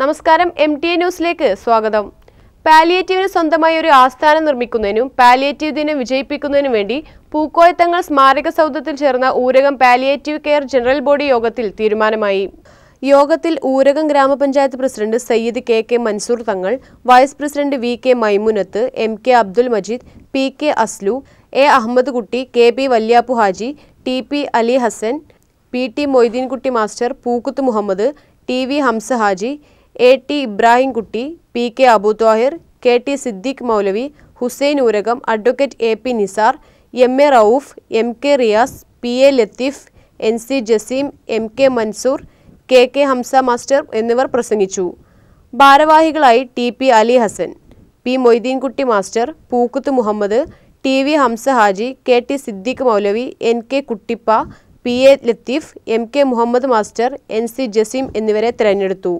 നമസ്കാരം M T A ന്യൂസിലേക്ക് സ്വാഗതം പാലിയേറ്റീവിന് സ്വന്തമായി ഒരു ആസ്ഥാനം നിർമ്മിക്കുന്നതിനും പാലിയേറ്റീവ് ദിനം വിജയിപ്പിക്കുന്നതിനും വേണ്ടി പൂക്കോയത്തങ്ങൾ സ്മാരക സൗധത്തിൽ ചേർന്ന Oorakam palliative care general body യോഗത്തിൽ തീരുമാനമായി യോഗത്തിൽ ഊരകം ഗ്രാമപഞ്ചായത്ത് president Sayyid K K Mansoor Thangal vice president V K Maimunath M K Abdul Majeed P K Aslu A Ahammed Kutty K P Valyappu Haji T P Ali Hasan P T Moideenkutty master Pookkuth Muhammad T V Hamsa Haji A T Ibrahimkutty P K Abuthahir K T Siddique Moulavi Hussain Oorakam advocate A P Nisar M A Rauf M K Riyas P A Latheef N C Jaseem M K Mansoor K K Hamsa master എന്നിവർ പ്രസംഗിച്ചു ഭാരവാഹികളായി T P Ali Hasan P Moideenkutty master Pookkuth Muhammad T V Hamsa Haji K T Siddique Moulavi N K Kuttippa P A Latheef M K Muhammad master N C Jaseem എന്നിവരെ തെരഞ്ഞെടുത്തു